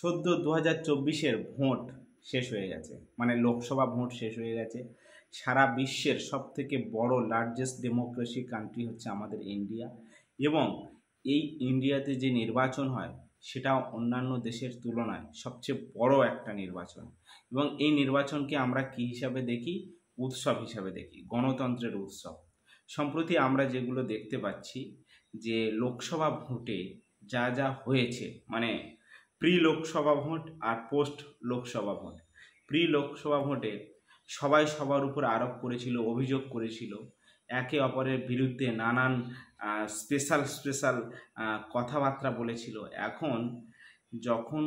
সদ্য দু হাজার চব্বিশের ভোট শেষ হয়ে গেছে মানে লোকসভা ভোট শেষ হয়ে গেছে সারা বিশ্বের সব থেকে বড় লার্জেস্ট ডেমোক্রেসি কান্ট্রি হচ্ছে আমাদের ইন্ডিয়া এবং এই ইন্ডিয়াতে যে নির্বাচন হয় সেটা অন্যান্য দেশের তুলনায় সবচেয়ে বড় একটা নির্বাচন এবং এই নির্বাচনকে আমরা কি হিসাবে দেখি উৎসব হিসাবে দেখি গণতন্ত্রের উৎসব সম্প্রতি আমরা যেগুলো দেখতে পাচ্ছি যে লোকসভা ভোটে যা যা হয়েছে মানে প্রি লোকসভা ভোট আর post Lok Sabha vote pre Lok Sabha ভোটে সবাই সবার উপর আরোপ করেছিল অভিযোগ করেছিল একে অপরের বিরুদ্ধে নানান স্পেশাল স্পেশাল কথাবার্তা বলেছিল এখন যখন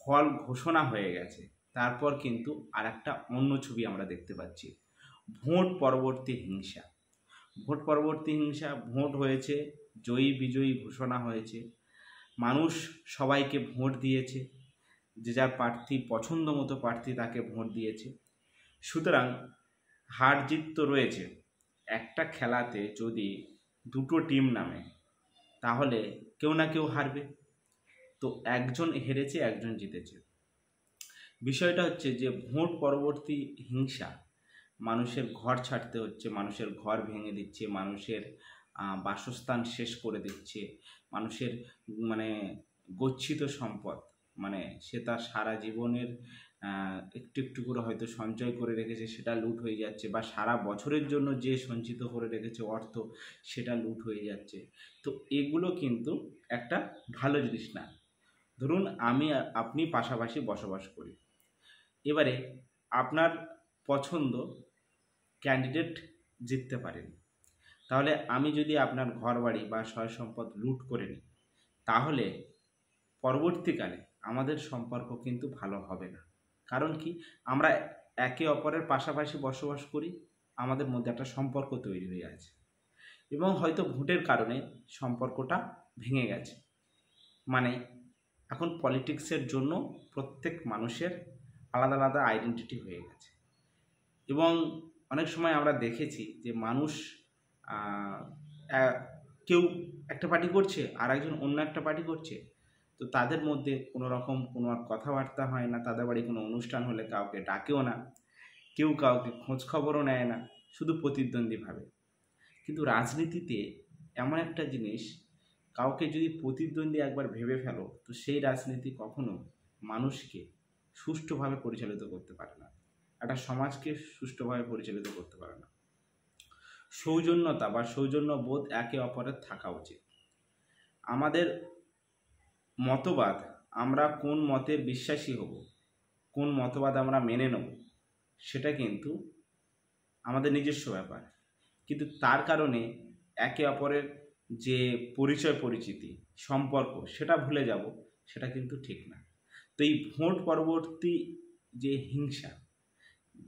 ফল ঘোষণা হয়ে গেছে তারপর কিন্তু আর একটা অন্য ছবি আমরা দেখতে পাচ্ছি ভোট পরবর্তী হিংসা ভোট পরবর্তী হিংসা ভোট হয়েছে জয়ী বিজয়ী ঘোষণা হয়েছে মানুষ সবাইকে ভোট দিয়েছে যে যার প্রার্থী পছন্দ মতো প্রার্থী তাকে ভোট দিয়েছে সুতরাং হার জিত তো রয়েছে একটা খেলাতে যদি দুটো টিম নামে তাহলে কেউ না কেউ হারবে তো একজন হেরেছে একজন জিতেছে বিষয়টা হচ্ছে যে ভোট পরবর্তী হিংসা মানুষের ঘর ছাড়তে হচ্ছে মানুষের ঘর ভেঙে দিচ্ছে মানুষের বাসস্থান শেষ করে দিচ্ছে মানুষের মানে গচ্ছিত সম্পদ মানে সে তার সারা জীবনের একটু একটু করে হয়তো সঞ্চয় করে রেখেছে সেটা লুট হয়ে যাচ্ছে বা সারা বছরের জন্য যে সঞ্চিত করে রেখেছে অর্থ সেটা লুট হয়ে যাচ্ছে তো এগুলো কিন্তু একটা ভালো জিনিস না ধরুন আমি আপনি পাশাপাশি বসবাস করি এবারে আপনার পছন্দ ক্যান্ডিডেট জিততে পারেন তাহলে আমি যদি আপনার ঘরবাড়ি বা সয় সম্পদ লুট করে নিই তাহলে পরবর্তীকালে আমাদের সম্পর্ক কিন্তু ভালো হবে না কারণ কি আমরা একে অপরের পাশাপাশি বসবাস করি আমাদের মধ্যে একটা সম্পর্ক তৈরি হয়ে আছে এবং হয়তো ভোটের কারণে সম্পর্কটা ভেঙে গেছে মানে এখন পলিটিক্সের জন্য প্রত্যেক মানুষের আলাদা আলাদা আইডেন্টিটি হয়ে গেছে এবং অনেক সময় আমরা দেখেছি যে মানুষ কেউ একটা পার্টি করছে আর একজন অন্য একটা পার্টি করছে তো তাদের মধ্যে কোনো রকম কোনো আর কথাবার্তা হয় না তাদের বাড়ি কোনো অনুষ্ঠান হলে কাউকে ডাকেও না কেউ কাউকে খোঁজ খবরও নেয় না শুধু প্রতিদ্বন্দ্বীভাবে কিন্তু রাজনীতিতে এমন একটা জিনিস কাউকে যদি প্রতিদ্বন্দ্বী একবার ভেবে ফেলো তো সেই রাজনীতি কখনো মানুষকে সুষ্ঠুভাবে পরিচালিত করতে পারে না একটা সমাজকে সুষ্ঠুভাবে পরিচালিত করতে পারে না সৌজন্যতা বা সৌজন্যবোধ একে অপরের থাকা উচিত আমাদের মতবাদ আমরা কোন মতে বিশ্বাসী হব কোন মতবাদ আমরা মেনে নেব সেটা কিন্তু আমাদের নিজস্ব ব্যাপার কিন্তু তার কারণে একে অপরের যে পরিচয় পরিচিতি সম্পর্ক সেটা ভুলে যাব সেটা কিন্তু ঠিক না তো এই ভোট পরবর্তী যে হিংসা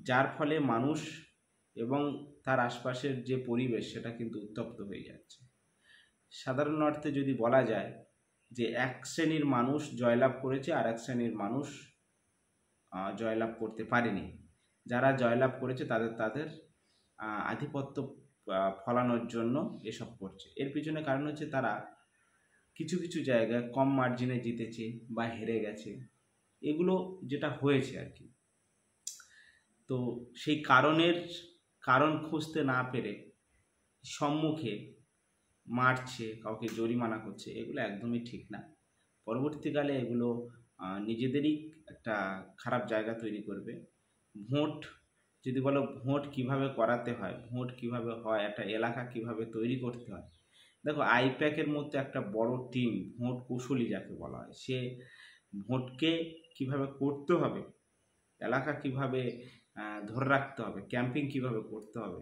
যার ফলে মানুষ এবং তার আশপাশের যে পরিবেশ সেটা কিন্তু উত্তপ্ত হয়ে যাচ্ছে সাধারণ অর্থে যদি বলা যায় যে এক শ্রেণীর মানুষ জয়লাভ করেছে আর এক শ্রেণীর মানুষ জয়লাভ করতে পারেনি যারা জয়লাভ করেছে তাদের তাদের আধিপত্য ফলানোর জন্য এসব করছে এর পিছনে কারণ হচ্ছে তারা কিছু কিছু জায়গায় কম মার্জিনে জিতেছে বা হেরে গেছে এগুলো যেটা হয়েছে আর কি তো সেই কারণের কারণ খুঁজতে না পেরে সম্মুখে মারছে কাউকে জরিমানা করছে এগুলো একদমই ঠিক না পরবর্তীকালে এগুলো নিজেদেরই একটা খারাপ জায়গা তৈরি করবে ভোট যদি বলো ভোট কিভাবে করাতে হয় ভোট কিভাবে হয় একটা এলাকা কিভাবে তৈরি করতে হয় দেখো আইপ্যাকের মধ্যে একটা বড় টিম ভোট কৌশলী যাকে বলা হয় সে ভোটকে কিভাবে করতে হবে এলাকা কিভাবে ধরে রাখতে হবে ক্যাম্পিং কিভাবে করতে হবে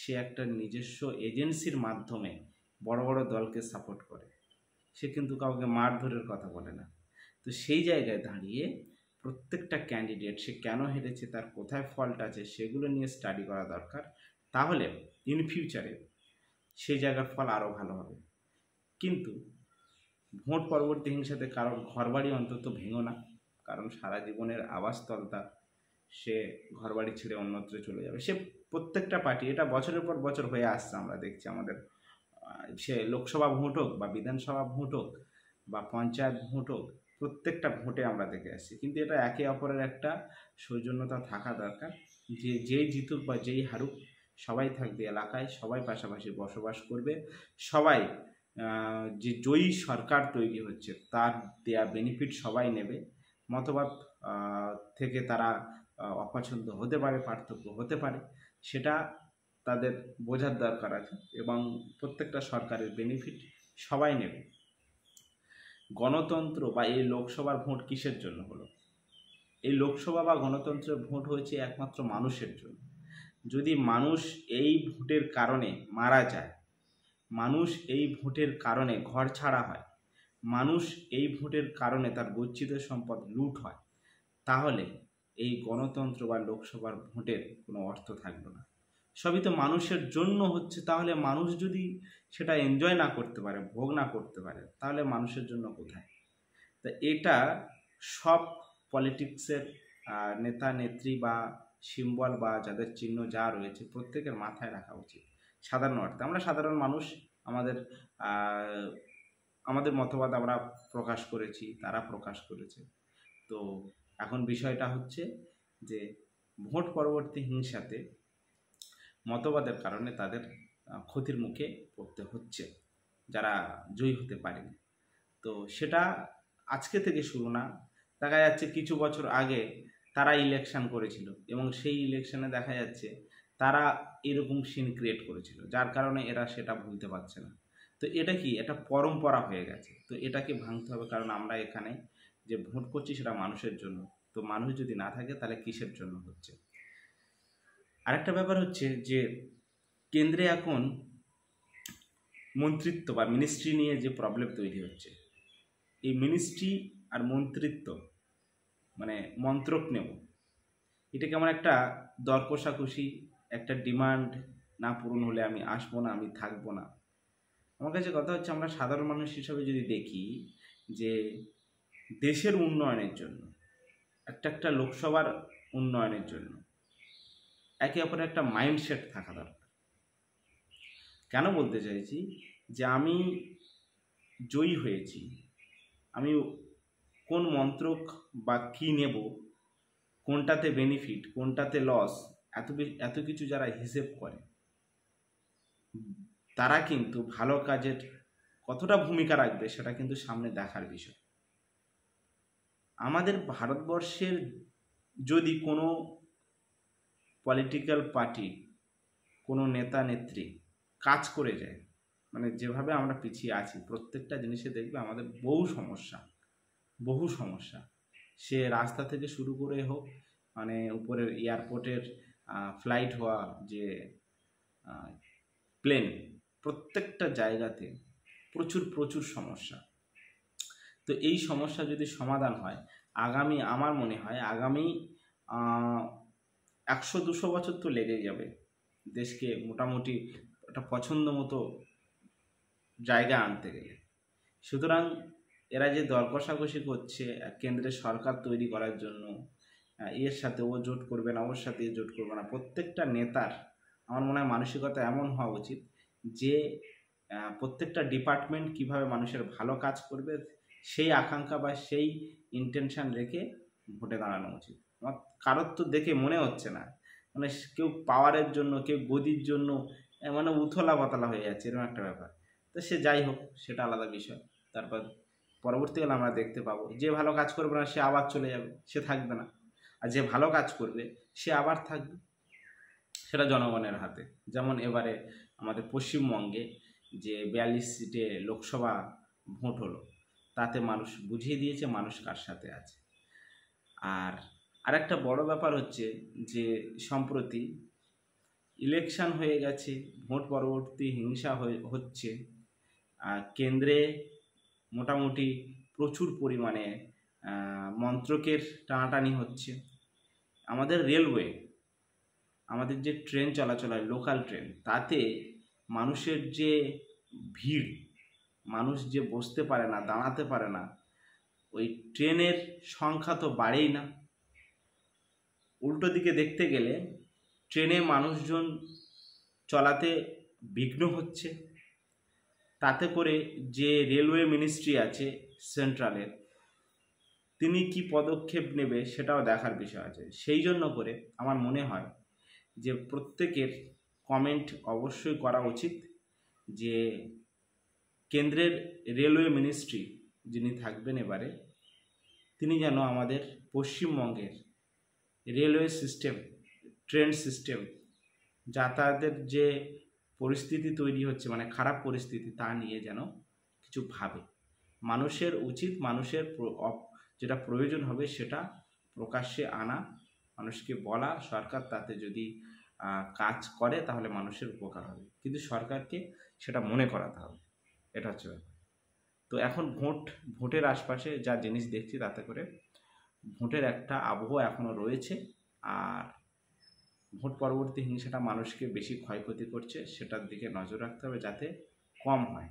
সে একটা নিজস্ব এজেন্সির মাধ্যমে বড় বড় দলকে সাপোর্ট করে সে কিন্তু কাউকে মারধরের কথা বলে না তো সেই জায়গায় দাঁড়িয়ে প্রত্যেকটা ক্যান্ডিডেট সে কেন হেরেছে তার কোথায় ফল্ট আছে সেগুলো নিয়ে স্টাডি করা দরকার তাহলে ইন ফিউচারে সেই জায়গার ফল আরও ভালো হবে কিন্তু ভোট পরবর্তী হিংসাতে কারোর ঘরবাড়ি অন্তত ভেঙো না কারণ সারা জীবনের আবাসস্থল তার সে ঘর বাড়ি ছেড়ে অন্যত্র চলে যাবে সে প্রত্যেকটা পার্টি এটা বছরের পর বছর হয়ে আসছে আমরা দেখছি আমাদের সে লোকসভা ভোট হোক বা বিধানসভা ভোট হোক বা পঞ্চায়েত ভোট হোক প্রত্যেকটা ভোটে আমরা দেখে আসছি কিন্তু এটা একে অপরের একটা সৌজন্যতা থাকা দরকার যে যেই জিতুক বা যেই হারুক সবাই থাকবে এলাকায় সবাই পাশাপাশি বসবাস করবে সবাই যে জয়ী সরকার তৈরি হচ্ছে তার দেয়া বেনিফিট সবাই নেবে মতবাদ থেকে তারা অপছন্দ হতে পারে পার্থক্য হতে পারে সেটা তাদের বোঝার দরকার আছে এবং প্রত্যেকটা সরকারের বেনিফিট সবাই নেবে গণতন্ত্র বা এই লোকসভার ভোট কিসের জন্য হলো এই লোকসভা বা গণতন্ত্রের ভোট হয়েছে একমাত্র মানুষের জন্য যদি মানুষ এই ভোটের কারণে মারা যায় মানুষ এই ভোটের কারণে ঘর ছাড়া হয় মানুষ এই ভোটের কারণে তার গচ্ছিত সম্পদ লুট হয় তাহলে এই গণতন্ত্র বা লোকসভার ভোটের কোনো অর্থ থাকলো না সবই তো মানুষের জন্য হচ্ছে তাহলে মানুষ যদি সেটা এনজয় না করতে পারে ভোগ না করতে পারে তাহলে মানুষের জন্য কোথায় তা এটা সব পলিটিক্সের নেতা নেত্রী বা সিম্বল বা যাদের চিহ্ন যা রয়েছে প্রত্যেকের মাথায় রাখা উচিত সাধারণ অর্থে আমরা সাধারণ মানুষ আমাদের আমাদের মতবাদ আমরা প্রকাশ করেছি তারা প্রকাশ করেছে তো এখন বিষয়টা হচ্ছে যে ভোট পরবর্তী হিংসাতে মতবাদের কারণে তাদের ক্ষতির মুখে পড়তে হচ্ছে যারা জয়ী হতে পারেনি তো সেটা আজকে থেকে শুরু না দেখা যাচ্ছে কিছু বছর আগে তারা ইলেকশন করেছিল এবং সেই ইলেকশনে দেখা যাচ্ছে তারা এরকম সিন ক্রিয়েট করেছিল যার কারণে এরা সেটা ভুলতে পারছে না তো এটা কি এটা পরম্পরা হয়ে গেছে তো এটাকে ভাঙতে হবে কারণ আমরা এখানে যে ভোট করছি সেটা মানুষের জন্য তো মানুষ যদি না থাকে তাহলে কিসের জন্য হচ্ছে আরেকটা ব্যাপার হচ্ছে যে কেন্দ্রে এখন মন্ত্রিত্ব বা মিনিস্ট্রি নিয়ে যে প্রবলেম তৈরি হচ্ছে এই মিনিস্ট্রি আর মন্ত্রিত্ব মানে মন্ত্রক নেব এটা কেমন একটা দর একটা ডিমান্ড না পূরণ হলে আমি আসবো না আমি থাকবো না আমার কাছে কথা হচ্ছে আমরা সাধারণ মানুষ হিসাবে যদি দেখি যে দেশের উন্নয়নের জন্য একটা একটা লোকসভার উন্নয়নের জন্য একে অপরে একটা মাইন্ডসেট থাকা দরকার কেন বলতে চাইছি যে আমি জয়ী হয়েছি আমি কোন মন্ত্রক বা কী নেব কোনটাতে বেনিফিট কোনটাতে লস এত এত কিছু যারা হিসেব করে তারা কিন্তু ভালো কাজের কতটা ভূমিকা রাখবে সেটা কিন্তু সামনে দেখার বিষয় আমাদের ভারতবর্ষের যদি কোনো পলিটিক্যাল পার্টি কোনো নেতা নেত্রী কাজ করে যায় মানে যেভাবে আমরা পিছিয়ে আছি প্রত্যেকটা জিনিসে দেখবে আমাদের বহু সমস্যা বহু সমস্যা সে রাস্তা থেকে শুরু করে হোক মানে উপরের এয়ারপোর্টের ফ্লাইট হওয়া যে প্লেন প্রত্যেকটা জায়গাতে প্রচুর প্রচুর সমস্যা তো এই সমস্যা যদি সমাধান হয় আগামী আমার মনে হয় আগামী একশো দুশো বছর তো লেগে যাবে দেশকে মোটামুটি একটা পছন্দ মতো জায়গা আনতে গেলে সুতরাং এরা যে দর কষাকষি করছে কেন্দ্রের সরকার তৈরি করার জন্য এর সাথে ও জোট করবে না ওর সাথে জোট করবে না প্রত্যেকটা নেতার আমার মনে হয় মানসিকতা এমন হওয়া উচিত যে প্রত্যেকটা ডিপার্টমেন্ট কিভাবে মানুষের ভালো কাজ করবে সেই আকাঙ্ক্ষা বা সেই ইন্টেনশান রেখে ভোটে দাঁড়ানো উচিত আমার কারোর তো দেখে মনে হচ্ছে না মানে কেউ পাওয়ারের জন্য কেউ গদির জন্য মানে উথলা পাতলা হয়ে যাচ্ছে এরকম একটা ব্যাপার তো সে যাই হোক সেটা আলাদা বিষয় তারপর পরবর্তীকালে আমরা দেখতে পাবো যে ভালো কাজ করবে না সে আবার চলে যাবে সে থাকবে না আর যে ভালো কাজ করবে সে আবার থাকবে সেটা জনগণের হাতে যেমন এবারে আমাদের পশ্চিমবঙ্গে যে বিয়াল্লিশ সিটে লোকসভা ভোট হলো তাতে মানুষ বুঝিয়ে দিয়েছে মানুষ কার সাথে আছে আর আরেকটা বড় ব্যাপার হচ্ছে যে সম্প্রতি ইলেকশন হয়ে গেছে ভোট পরবর্তী হিংসা হচ্ছে কেন্দ্রে মোটামুটি প্রচুর পরিমাণে মন্ত্রকের টানাটানি হচ্ছে আমাদের রেলওয়ে আমাদের যে ট্রেন চলাচল হয় লোকাল ট্রেন তাতে মানুষের যে ভিড় মানুষ যে বসতে পারে না দাঁড়াতে পারে না ওই ট্রেনের সংখ্যা তো বাড়েই না উল্টো দিকে দেখতে গেলে ট্রেনে মানুষজন চলাতে বিঘ্ন হচ্ছে তাতে করে যে রেলওয়ে মিনিস্ট্রি আছে সেন্ট্রালের তিনি কি পদক্ষেপ নেবে সেটাও দেখার বিষয় আছে সেই জন্য করে আমার মনে হয় যে প্রত্যেকের কমেন্ট অবশ্যই করা উচিত যে কেন্দ্রের রেলওয়ে মিনিস্ট্রি যিনি থাকবেন এবারে তিনি যেন আমাদের পশ্চিমবঙ্গের রেলওয়ে সিস্টেম ট্রেন সিস্টেম যাতায়াতের যে পরিস্থিতি তৈরি হচ্ছে মানে খারাপ পরিস্থিতি তা নিয়ে যেন কিছু ভাবে মানুষের উচিত মানুষের যেটা প্রয়োজন হবে সেটা প্রকাশ্যে আনা মানুষকে বলা সরকার তাতে যদি কাজ করে তাহলে মানুষের উপকার হবে কিন্তু সরকারকে সেটা মনে করাতে হবে এটা হচ্ছে ব্যাপার তো এখন ভোট ভোটের আশপাশে যা জিনিস দেখছি তাতে করে ভোটের একটা আবহ এখনও রয়েছে আর ভোট পরবর্তী হিংসাটা মানুষকে বেশি ক্ষয়ক্ষতি করছে সেটার দিকে নজর রাখতে হবে যাতে কম হয়